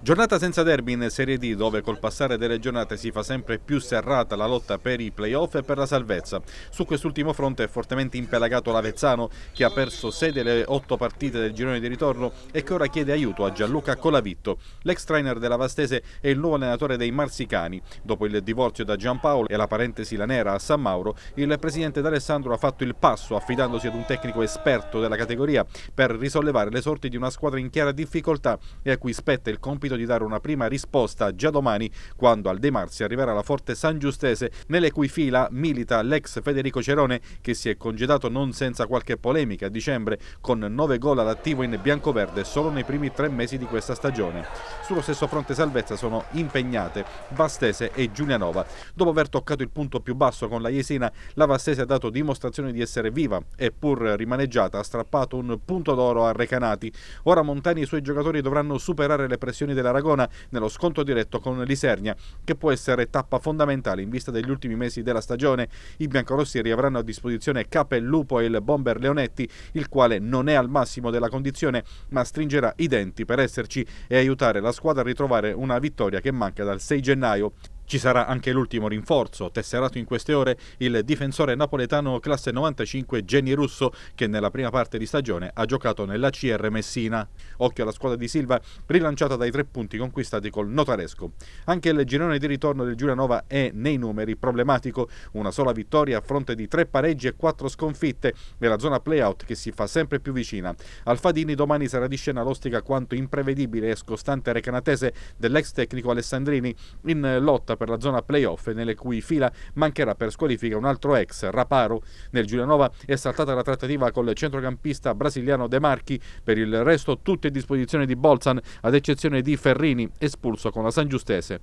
Giornata senza derby in Serie D dove col passare delle giornate si fa sempre più serrata la lotta per i playoff e per la salvezza. Su quest'ultimo fronte è fortemente impelagato l'Avezzano che ha perso 6 delle 8 partite del girone di ritorno e che ora chiede aiuto a Gianluca Colavitto. L'ex trainer della Vastese è il nuovo allenatore dei Marsicani. Dopo il divorzio da Giampaolo e la parentesi la nera a San Mauro, il presidente D'Alessandro ha fatto il passo affidandosi ad un tecnico esperto della categoria per risollevare le sorti di una squadra in chiara difficoltà e a cui spetta il compito compito di dare una prima risposta già domani quando al De Marzi arriverà la Forte San Giustese nelle cui fila milita l'ex Federico Cerone che si è congedato non senza qualche polemica a dicembre con 9 gol all'attivo in biancoverde solo nei primi tre mesi di questa stagione. Sullo stesso fronte salvezza sono impegnate Vastese e Giulianova. Dopo aver toccato il punto più basso con la Jesina, la Vastese ha dato dimostrazione di essere viva e pur rimaneggiata ha strappato un punto d'oro a Recanati. Ora Montani e i suoi giocatori dovranno superare le pressioni dell'Aragona nello scontro diretto con l'Isernia, che può essere tappa fondamentale in vista degli ultimi mesi della stagione. I biancorosseri avranno a disposizione Capellupo e il bomber Leonetti, il quale non è al massimo della condizione, ma stringerà i denti per esserci e aiutare la squadra a ritrovare una vittoria che manca dal 6 gennaio. Ci sarà anche l'ultimo rinforzo, tesserato in queste ore il difensore napoletano classe 95 Geni Russo che nella prima parte di stagione ha giocato nella CR Messina. Occhio alla squadra di Silva rilanciata dai tre punti conquistati col Notaresco. Anche il girone di ritorno del Giulianova è nei numeri problematico, una sola vittoria a fronte di tre pareggi e quattro sconfitte nella zona playout che si fa sempre più vicina. Alfadini domani sarà di scena l'ostica quanto imprevedibile e scostante recanatese dell'ex tecnico Alessandrini in lotta per la zona playoff, nelle cui fila mancherà per squalifica un altro ex, Raparo. Nel Giulianova è saltata la trattativa col centrocampista brasiliano De Marchi, per il resto tutte a disposizione di Bolzan, ad eccezione di Ferrini, espulso con la San Giustese.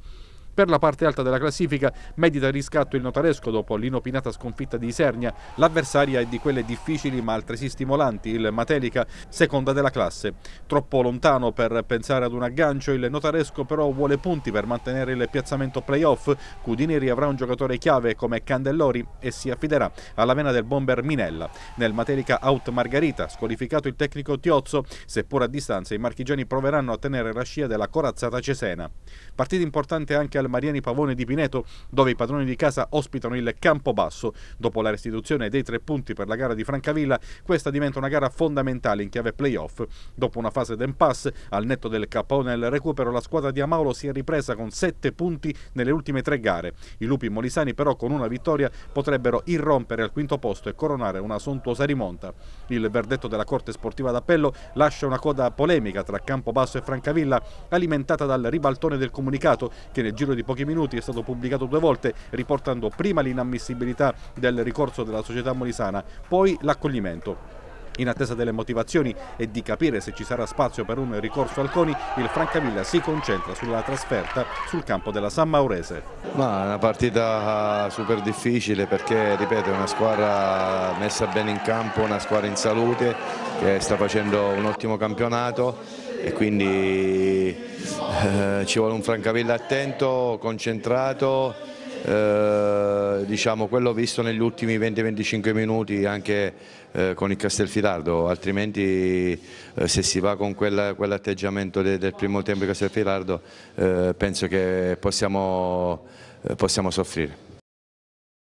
Per la parte alta della classifica medita riscatto il notaresco dopo l'inopinata sconfitta di Isernia. L'avversaria è di quelle difficili ma altresì stimolanti, il Matelica, seconda della classe. Troppo lontano per pensare ad un aggancio, il notaresco però vuole punti per mantenere il piazzamento playoff. Cudineri avrà un giocatore chiave come Candellori e si affiderà alla vena del bomber Minella. Nel Matelica out Margarita, squalificato il tecnico Tiozzo, seppur a distanza i marchigiani proveranno a tenere la scia della corazzata Cesena. Partita importante anche al al Mariani Pavone di Pineto, dove i padroni di casa ospitano il Campobasso. Dopo la restituzione dei tre punti per la gara di Francavilla, questa diventa una gara fondamentale in chiave playoff. Dopo una fase d'impasse, al netto del KO nel recupero, la squadra di Amaulo si è ripresa con sette punti nelle ultime tre gare. I lupi molisani però con una vittoria potrebbero irrompere al quinto posto e coronare una sontuosa rimonta. Il verdetto della Corte Sportiva d'Appello lascia una coda polemica tra Campobasso e Francavilla, alimentata dal ribaltone del comunicato che nel giro di pochi minuti è stato pubblicato due volte, riportando prima l'inammissibilità del ricorso della società molisana, poi l'accoglimento. In attesa delle motivazioni e di capire se ci sarà spazio per un ricorso al CONI, il Francavilla si concentra sulla trasferta sul campo della San Maurese. Ma è una partita super difficile perché, ripeto, è una squadra messa bene in campo, una squadra in salute che sta facendo un ottimo campionato e quindi ci vuole un Francavilla attento, concentrato, eh, diciamo quello visto negli ultimi 20-25 minuti anche eh, con il Castelfidardo, altrimenti eh, se si va con quell'atteggiamento quell del primo tempo di Castelfidardo eh, penso che possiamo, possiamo soffrire.